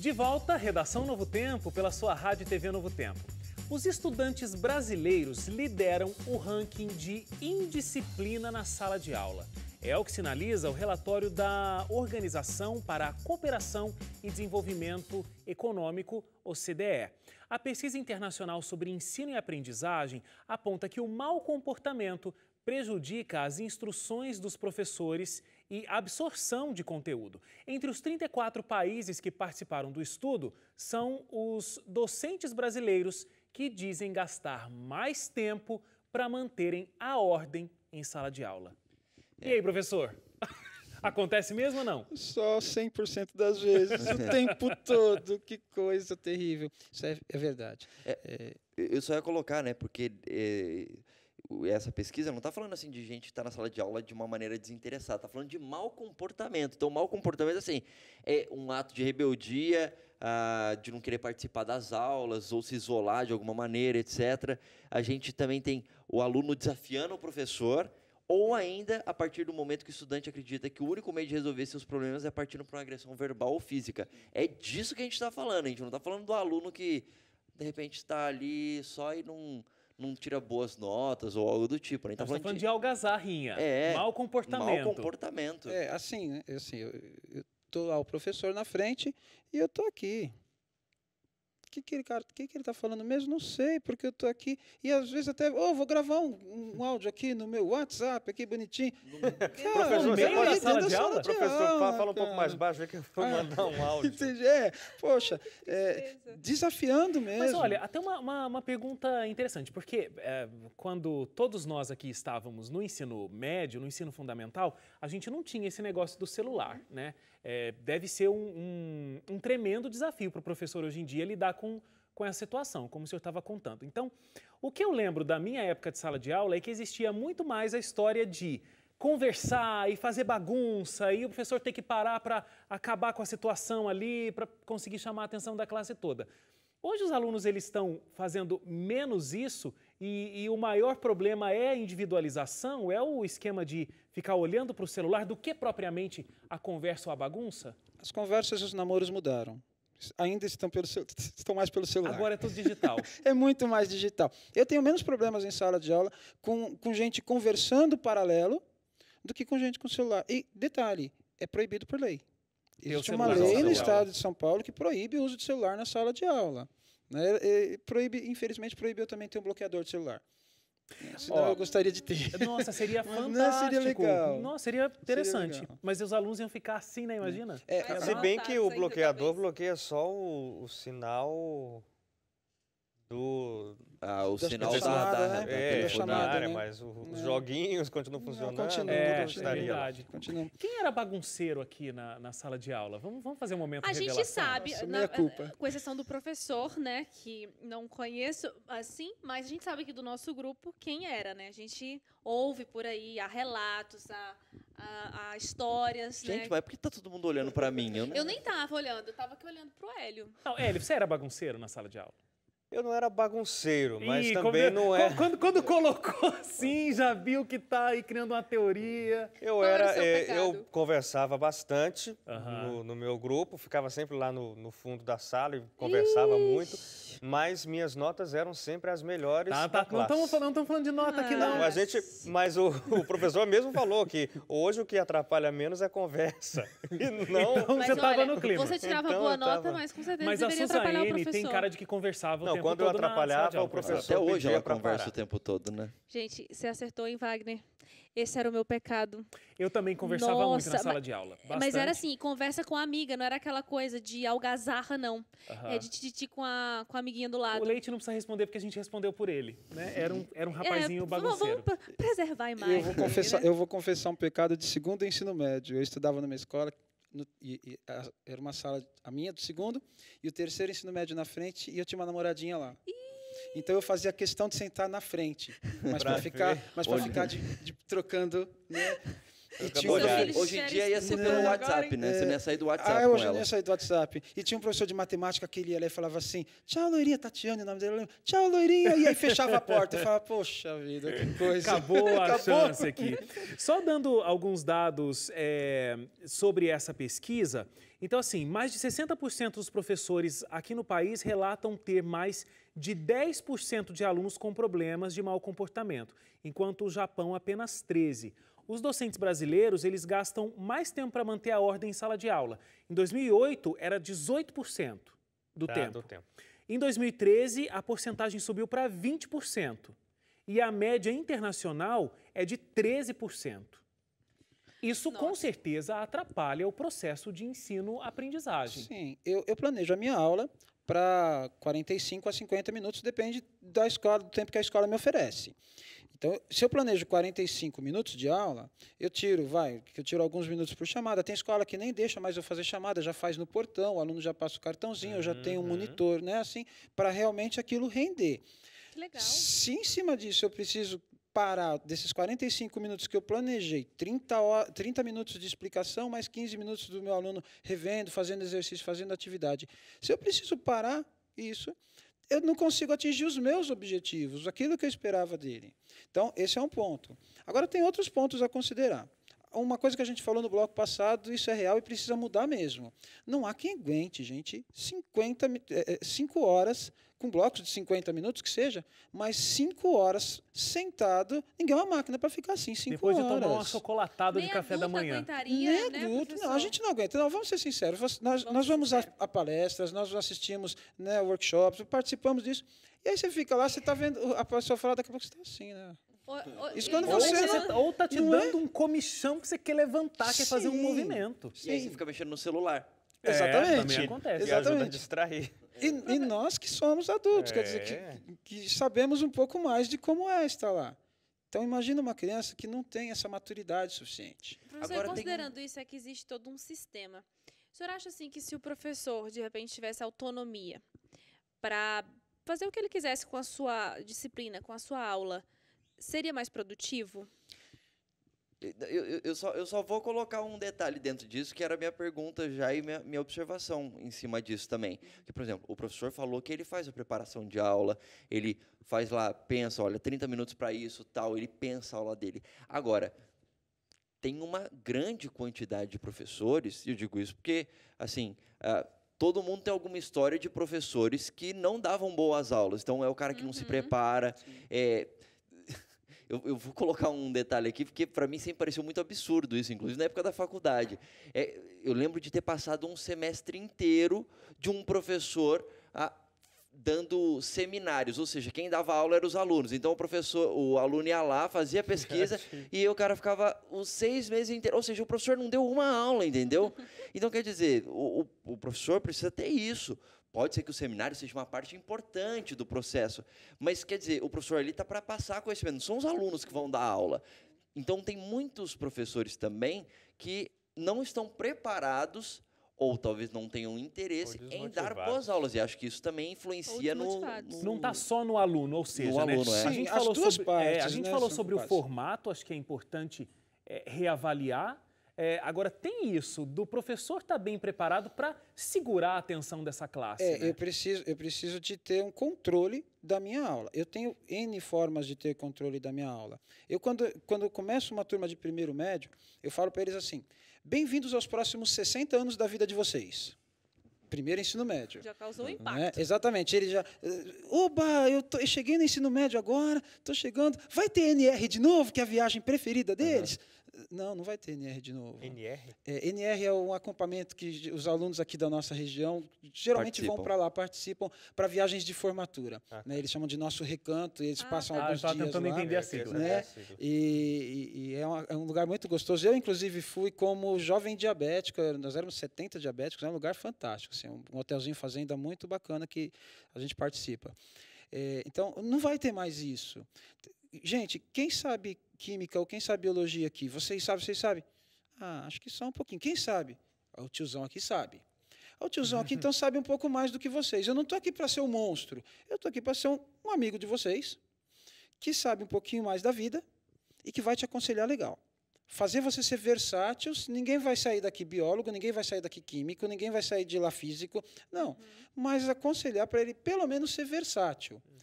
De volta, redação Novo Tempo pela sua Rádio TV Novo Tempo. Os estudantes brasileiros lideram o ranking de indisciplina na sala de aula. É o que sinaliza o relatório da Organização para a Cooperação e Desenvolvimento Econômico, OCDE. A pesquisa internacional sobre ensino e aprendizagem aponta que o mau comportamento prejudica as instruções dos professores e absorção de conteúdo. Entre os 34 países que participaram do estudo, são os docentes brasileiros que dizem gastar mais tempo para manterem a ordem em sala de aula. E aí, professor? Acontece mesmo ou não? Só 100% das vezes, o tempo todo. Que coisa terrível. Isso é, é verdade. É, é... Eu só ia colocar, né? Porque eh, essa pesquisa não está falando assim de gente que está na sala de aula de uma maneira desinteressada, está falando de mau comportamento. Então, mau comportamento assim, é um ato de rebeldia, ah, de não querer participar das aulas ou se isolar de alguma maneira, etc. A gente também tem o aluno desafiando o professor, ou ainda a partir do momento que o estudante acredita que o único meio de resolver seus problemas é partindo para uma agressão verbal ou física. É disso que a gente está falando, a gente não está falando do aluno que de repente está ali só e não. Num não tira boas notas ou algo do tipo. Tá Você está falando, falando de... de algazarrinha, é, mau comportamento. Mau comportamento. É, assim, é, assim eu, estou tô lá o professor na frente e eu tô aqui que, que, ele, cara, que, que ele tá falando mesmo? Não sei, porque eu tô aqui. E às vezes até, oh, vou gravar um, um áudio aqui no meu WhatsApp, aqui bonitinho. Cara, professor, você pode tá aí, sala de aula? de professor, aula, fala, um pouco mais baixo aí que eu vou ah, mandar um áudio. É, poxa, é, desafiando mesmo. Mas olha, até uma, uma, uma pergunta interessante, porque é, quando todos nós aqui estávamos no ensino médio, no ensino fundamental, a gente não tinha esse negócio do celular, né? É, deve ser um, um um, tremendo desafio para o professor hoje em dia lidar com, com essa situação, como o senhor estava contando. Então, o que eu lembro da minha época de sala de aula é que existia muito mais a história de conversar e fazer bagunça e o professor ter que parar para acabar com a situação ali, para conseguir chamar a atenção da classe toda. Hoje os alunos eles estão fazendo menos isso e, e o maior problema é a individualização, é o esquema de ficar olhando para o celular do que propriamente a conversa ou a bagunça? As conversas e os namoros mudaram ainda estão, pelo, estão mais pelo celular. Agora é tudo digital. é muito mais digital. Eu tenho menos problemas em sala de aula com, com gente conversando paralelo do que com gente com celular. E detalhe, é proibido por lei. Existe uma lei no estado de São Paulo que proíbe o uso de celular na sala de aula. Né? E, proíbe, infelizmente, proibiu também ter um bloqueador de celular. Ah. Senão oh, eu gostaria de ter. Nossa, seria né, fantástico. Não, seria legal. Nossa, seria interessante. Seria mas os alunos iam ficar assim, né? Imagina. é, se bem que o bloqueador bloqueia só o, o sinal do ah, o sinal tá da, chamada, da, da, é, da chamada, área, né? mas o, os é. joguinhos continuam funcionando. Não, é, verdade. Quem era bagunceiro aqui na, na sala de aula? Vamos, vamos fazer um momento A gente sabe, Nossa, na, culpa. com exceção do professor, né, que não conheço assim, mas a gente sabe que do nosso grupo quem era, né? A gente ouve por aí, há relatos, há, há, há histórias, né? Gente, né? mas por que tá todo mundo olhando para mim? Eu, não... eu nem tava olhando, eu tava aqui olhando pro Hélio. Não, Hélio, você era bagunceiro na sala de aula? Eu não era bagunceiro, mas Ih, também não é. Quando, quando, colocou assim, já viu que tá aí criando uma teoria. Eu Qual era, era eh, eu conversava bastante uhum. no, no, meu grupo, ficava sempre lá no, no fundo da sala e conversava Ixi. muito, mas minhas notas eram sempre as melhores. Tá, tá, não estamos falando, falando, de nota ah. aqui, não. A gente, mas o, o, professor mesmo falou que hoje o que atrapalha menos é conversa. E então, não, então, você tava no clima. Você tirava então, boa nota, tava... mas com certeza mas deveria a Suzane atrapalhar o professor. tem cara de que conversava. Não, tempo quando eu atrapalhava, o professor Até hoje ela conversa o tempo todo, né? Gente, você acertou em Wagner. Esse era o meu pecado. Eu também conversava Nossa, muito na sala de aula. Bastante. Mas era assim, conversa com a amiga, não era aquela coisa de algazarra, não. É de tititi com a, com a amiguinha do lado. O Leite não precisa responder porque a gente respondeu por ele. Né? Era, um, era um é, rapazinho é, bagunceiro. Vamos preservar a imagem. Eu vou, confessar, né? eu vou confessar um pecado de segundo ensino médio. Eu estudava numa escola no, e, e a, era uma sala, a minha do segundo, e o terceiro ensino médio na frente, e eu tinha uma namoradinha lá. Ih! Então eu fazia questão de sentar na frente, mas para ficar, mas para ficar de, de, trocando, né? Hoje, hoje em dia ia ser pelo WhatsApp, né? É... Você não ia sair do WhatsApp. Ah, hoje eu ia sair do WhatsApp. E tinha um professor de matemática que ele ia lá e falava assim: tchau, loirinha, Tatiana, tá o nome dele. Tchau, loirinha. E aí fechava a porta. Eu falava, poxa vida, que coisa. Acabou a Acabou. chance aqui. Só dando alguns dados é, sobre essa pesquisa. Então, assim, mais de 60% dos professores aqui no país relatam ter mais de 10% de alunos com problemas de mau comportamento, enquanto o Japão apenas 13%. Os docentes brasileiros, eles gastam mais tempo para manter a ordem em sala de aula. Em 2008, era 18% do, tá, tempo. do tempo. Em 2013, a porcentagem subiu para 20%. E a média internacional é de 13%. Isso Nossa. com certeza atrapalha o processo de ensino-aprendizagem. Sim, eu, eu planejo a minha aula para 45 a 50 minutos, depende da escola, do tempo que a escola me oferece. Então, se eu planejo 45 minutos de aula, eu tiro, vai, que eu tiro alguns minutos por chamada. Tem escola que nem deixa mais eu fazer chamada, já faz no portão, o aluno já passa o cartãozinho, uhum. eu já tenho um uhum. monitor, né? Assim, para realmente aquilo render. Que legal. Se em cima disso eu preciso parar desses 45 minutos que eu planejei, 30, horas, 30 minutos de explicação, mais 15 minutos do meu aluno revendo, fazendo exercício, fazendo atividade. Se eu preciso parar isso, eu não consigo atingir os meus objetivos, aquilo que eu esperava dele. Então, esse é um ponto. Agora, tem outros pontos a considerar. Uma coisa que a gente falou no bloco passado, isso é real e precisa mudar mesmo. Não há quem aguente, gente, 50, 5 eh, eh, horas com blocos de 50 minutos, que seja, mas cinco horas sentado, ninguém é uma máquina para ficar assim, cinco Depois horas. Depois de tomar uma chocolatada Nem de café da manhã. Nem né, adulto, não, a gente não aguenta. Não, vamos ser sinceros, nós vamos, nós vamos a, a, palestras, nós assistimos né, workshops, participamos disso, e aí você fica lá, você está vendo a pessoa falar, daqui a pouco você está assim, né? Isso quando então, você, é ou, está ou tá te dando é? um comichão que você quer levantar, Sim. quer fazer um movimento. Sim. E aí você fica mexendo no celular. É, exatamente. Também acontece. Exatamente. E a distrair. E, e, nós que somos adultos, é. quer dizer, que, é. que, sabemos um pouco mais de como é estar lá. Então, imagina uma criança que não tem essa maturidade suficiente. Professor, Agora, considerando tem... isso, é que existe todo um sistema. O senhor acha assim que se o professor, de repente, tivesse autonomia para fazer o que ele quisesse com a sua disciplina, com a sua aula, seria mais produtivo? Eu, eu, só, eu só vou colocar um detalhe dentro disso, que era a minha pergunta já e minha, minha observação em cima disso também. Que, por exemplo, o professor falou que ele faz a preparação de aula, ele faz lá, pensa, olha, 30 minutos para isso, tal, ele pensa a aula dele. Agora, tem uma grande quantidade de professores, e eu digo isso porque, assim, uh, todo mundo tem alguma história de professores que não davam boas aulas. Então, é o cara que uhum. não se uhum. prepara, Sim. é eu, eu vou colocar um detalhe aqui, porque para mim sempre pareceu muito absurdo isso, inclusive na época da faculdade. É, eu lembro de ter passado um semestre inteiro de um professor a, ah, dando seminários, ou seja, quem dava aula eram os alunos. Então o professor, o aluno ia lá, fazia pesquisa e o cara ficava os seis meses inteiros. Ou seja, o professor não deu uma aula, entendeu? Então quer dizer, o, o, o professor precisa ter isso. Pode ser que o seminário seja uma parte importante do processo, mas quer dizer, o professor ali está para passar conhecimento, não são os alunos que vão dar aula. Então, tem muitos professores também que não estão preparados ou talvez não tenham interesse em dar boas aulas. E acho que isso também influencia no, no, Não está só no aluno, ou seja, no né? aluno, é. Sim, a gente as falou sobre, partes, é, a gente é, né? falou sobre o formato, acho que é importante é, reavaliar é, agora, tem isso do professor estar tá bem preparado para segurar a atenção dessa classe. É, né? eu, preciso, eu preciso de ter um controle da minha aula. Eu tenho N formas de ter controle da minha aula. Eu, quando, quando eu começo uma turma de primeiro médio, eu falo para eles assim: bem-vindos aos próximos 60 anos da vida de vocês primeiro ensino médio. Já causou né? impacto. Exatamente. Ele já. Eh, oba, eu, tô, eu cheguei no ensino médio agora, estou chegando. Vai ter NR de novo, que é a viagem preferida deles? Uhum. Não, não vai ter NR de novo. NR? É, NR é um acampamento que os alunos aqui da nossa região geralmente participam. vão para lá, participam para viagens de formatura. Ah, né? Eles tá. chamam de nosso recanto e eles ah, passam tá. alguns ah, eu dias tentando lá. entender a é, sigla. Né? É e, e, e é, um, é, um, lugar muito gostoso. Eu, inclusive, fui como jovem diabético. Nós éramos 70 diabéticos. É um lugar fantástico. Assim, um hotelzinho fazenda muito bacana que a gente participa. É, então, não vai ter mais isso. Gente, quem sabe química ou quem sabe biologia aqui? Vocês sabem, vocês sabem? Ah, acho que só um pouquinho. Quem sabe? Ah, o tiozão aqui sabe. Ah, o tiozão aqui então sabe um pouco mais do que vocês. Eu não estou aqui para ser um monstro. Eu estou aqui para ser um, um amigo de vocês que sabe um pouquinho mais da vida e que vai te aconselhar legal fazer você ser versátil. Ninguém vai sair daqui biólogo, ninguém vai sair daqui químico, ninguém vai sair de lá físico. Não. Uhum. Mas aconselhar para ele, pelo menos, ser versátil. Uhum.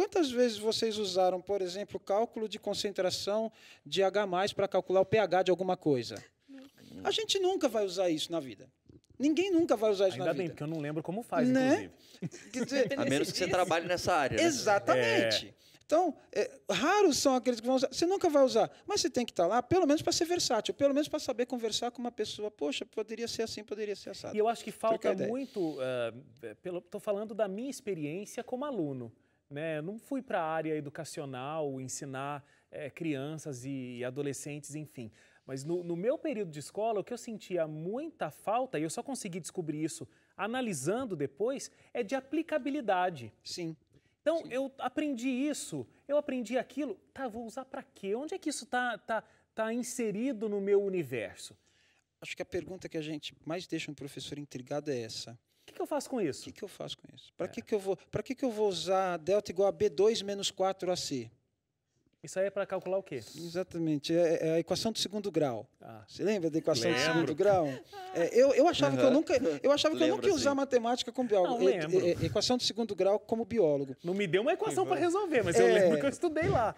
Quantas vezes vocês usaram, por exemplo, cálculo de concentração de H para calcular o pH de alguma coisa? A gente nunca vai usar isso na vida. Ninguém nunca vai usar isso Ainda na bem, vida. porque eu não lembro como faz, né? inclusive. A menos que você trabalhe nessa área. Né? Exatamente. É. Então, é, raros são aqueles que vão usar. Você nunca vai usar, mas você tem que estar tá lá, pelo menos para ser versátil, pelo menos para saber conversar com uma pessoa. Poxa, poderia ser assim, poderia ser assim. E eu acho que falta muito. Estou uh, falando da minha experiência como aluno. Né? Não fui para a área educacional, ensinar é, crianças e, e, adolescentes, enfim. Mas no, no, meu período de escola, o que eu sentia muita falta, e eu só consegui descobrir isso analisando depois, é de aplicabilidade. Sim. Então, Sim. eu aprendi isso, eu aprendi aquilo, tá, vou usar para quê? Onde é que isso tá, tá, tá inserido no meu universo? Acho que a pergunta que a gente mais deixa um professor intrigado é essa que, que eu faço com isso? O que, que eu faço com isso? Para é. que, que, que, que eu vou usar delta igual a B2 menos 4AC? Isso aí é para calcular o quê? Exatamente, é, é, a equação do segundo grau. Ah. Você lembra da equação lembro. do segundo grau? É, eu, eu achava uhum. que eu nunca, eu achava que eu nunca ia usar sim. matemática como biólogo. Não, é, lembro. É, é, equação do segundo grau como biólogo. Não me deu uma equação para uhum. resolver, mas eu lembro que eu estudei lá.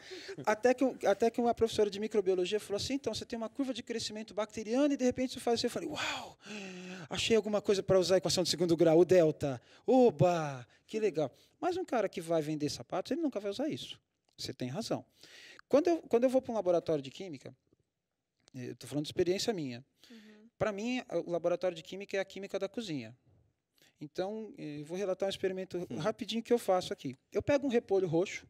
Até que, até que uma professora de microbiologia falou assim, então você tem uma curva de crescimento bacteriano e de repente você faz assim, eu falei, uau, achei alguma coisa para usar a equação do segundo grau, o delta. Oba, que legal. Mas um cara que vai vender sapatos, ele nunca vai usar isso. Você tem razão. Quando eu, quando eu vou para um laboratório de química, estou eh, falando de experiência minha. Uhum. Para mim, o laboratório de química é a química da cozinha. Então, eh, eu vou relatar um experimento uhum. rapidinho que eu faço aqui. Eu pego um repolho roxo,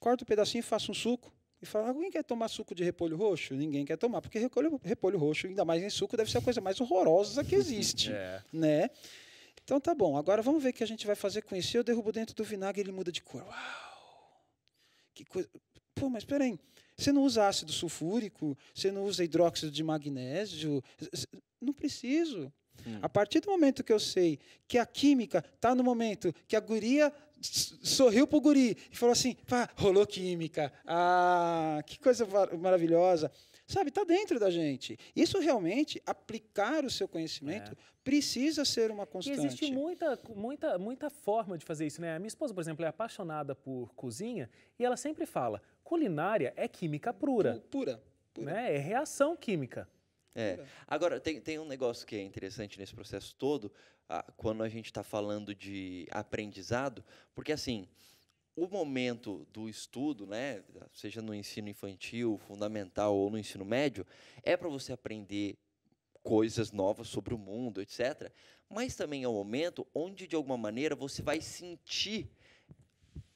corto um pedacinho, faço um suco, e falo, alguém quer tomar suco de repolho roxo? Ninguém quer tomar, porque repolho, repolho roxo, ainda mais em suco, deve ser a coisa mais horrorosa que existe. é. né? Então, tá bom. Agora, vamos ver o que a gente vai fazer com isso. Eu derrubo dentro do vinagre e ele muda de cor. Uau! Que coisa... Pô, mas peraí, você não usa ácido sulfúrico, você não usa hidróxido de magnésio, não preciso. Hum. A partir do momento que eu sei que a química está no momento que a guria sorriu para o guri e falou assim, pá, rolou química, ah, que coisa maravilhosa. Sabe, está dentro da gente. Isso realmente, aplicar o seu conhecimento, é. precisa ser uma constante. E existe muita, muita, muita forma de fazer isso, né? A minha esposa, por exemplo, é apaixonada por cozinha e ela sempre fala, culinária é química pura. Pura. pura. Né? É reação química. É. Agora, tem, tem um negócio que é interessante nesse processo todo, quando a gente está falando de aprendizado, porque assim, o momento do estudo, né, seja no ensino infantil, fundamental ou no ensino médio, é para você aprender coisas novas sobre o mundo, etc. Mas também é um momento onde, de alguma maneira, você vai sentir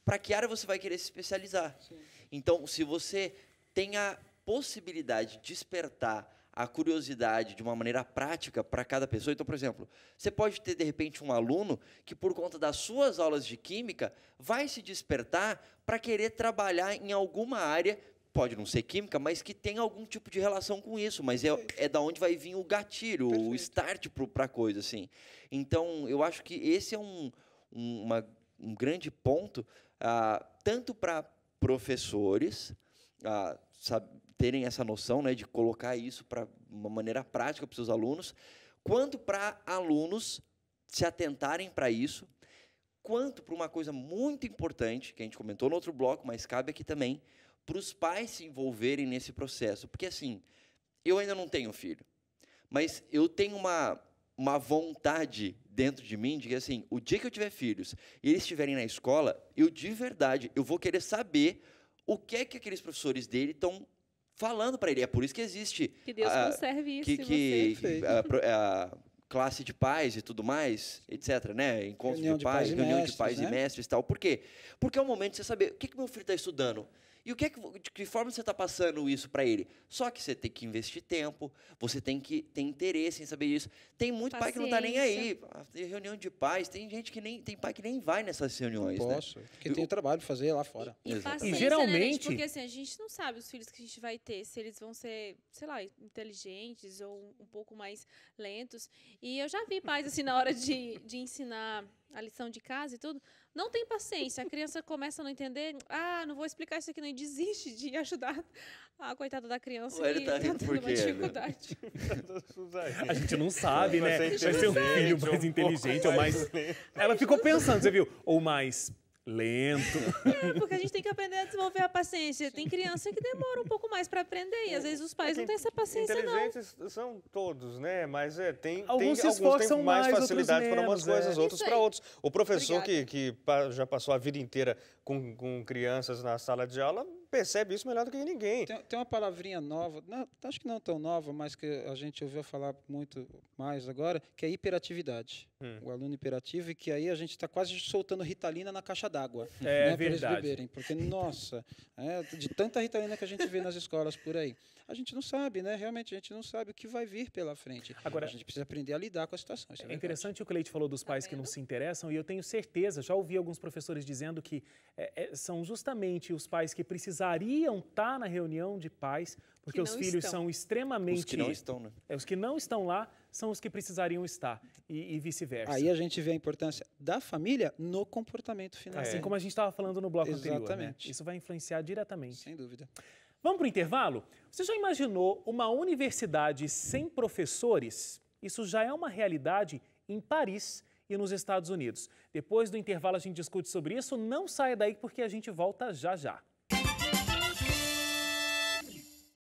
para que área você vai querer se especializar. Sim. Então, se você tem a possibilidade de despertar a curiosidade de uma maneira prática para cada pessoa. Então, por exemplo, você pode ter de repente um aluno que por conta das suas aulas de química vai se despertar para querer trabalhar em alguma área, pode não ser química, mas que tem algum tipo de relação com isso, mas é, é da onde vai vir o gatilho, Perfeito. o start para a coisa assim. Então, eu acho que esse é um, um, uma, um grande ponto, ah, tanto para professores, ah, sabe, terem essa noção né, de colocar isso para uma maneira prática para os seus alunos, quanto para alunos se atentarem para isso, quanto para uma coisa muito importante, que a gente comentou no outro bloco, mas cabe aqui também, para os pais se envolverem nesse processo. Porque, assim, eu ainda não tenho filho, mas eu tenho uma, uma vontade dentro de mim de que, assim, o dia que eu tiver filhos e eles estiverem na escola, eu de verdade, eu vou querer saber o que é que aqueles professores dele estão falando para ele. É por isso que existe. Que Deus a, conserve isso. Que, que, que a, é a, classe de pais e tudo mais, etc. Né? Encontro de, de pais, pais reunião mestres, de pais né? e mestres e tal. Por quê? Porque é o um momento de você saber o que, que meu filho está estudando. E o que é que, de que forma você está passando isso para ele? Só que você tem que investir tempo, você tem que ter interesse em saber isso. Tem muito Paciência. pai que não está nem aí. Ah, tem reunião de pais, tem gente que nem tem pai que nem vai nessas reuniões. Não posso, né? porque tem trabalho fazer lá fora. E, e né, geralmente, né, porque assim, a gente não sabe os filhos que a gente vai ter, se eles vão ser, sei lá, inteligentes ou um pouco mais lentos. E eu já vi pais assim na hora de, de ensinar a lição de casa e tudo, não tem paciência. A criança começa a não entender. Ah, não vou explicar isso aqui, nem desiste de ajudar a coitada da criança. Ele tá rindo tá quê? dificuldade. a gente não sabe, né? É Vai ser um filho mais inteligente ou mais. Ela ficou pensando, você viu? Ou mais lento. É, porque a gente tem que aprender a desenvolver a paciência. Tem criança que demora um pouco mais para aprender e às vezes os pais não têm essa paciência Inteligentes não. são todos, né? Mas é, tem alguns, tem, se alguns têm mais, mais facilidade para umas coisas, é. outros para outros. O professor que, que já passou a vida inteira com, com crianças na sala de aula percebe isso melhor do que ninguém. Tem, tem uma palavrinha nova, não, acho que não tão nova, mas que a gente ouviu falar muito mais agora, que é hiperatividade. Hum. O aluno hiperativo, e que aí a gente está quase soltando ritalina na caixa d'água. É né, Para eles beberem. Porque, nossa, é, de tanta ritalina que a gente vê nas escolas por aí. A gente não sabe, né? Realmente, a gente não sabe o que vai vir pela frente. Agora, a gente precisa aprender a lidar com a situação. É, é interessante o que o Leite falou dos pais tá que não tá se interessam, e eu tenho certeza, já ouvi alguns professores dizendo que é, é são justamente os pais que precisariam estar tá na reunião de pais porque os filhos estão. são extremamente. Os que não estão, né? É, os que não estão lá são os que precisariam estar, e, e vice-versa. Aí a gente vê a importância da família no comportamento é, financeiro. Assim como a gente estava falando no bloco né? Exatamente. anterior. Exatamente. Né? Isso vai influenciar diretamente. Sem dúvida. Vamos para o intervalo? Você já imaginou uma universidade sem professores? Isso já é uma realidade em Paris e nos Estados Unidos. Depois do intervalo, a gente discute sobre isso. Não saia daí porque a gente volta já já.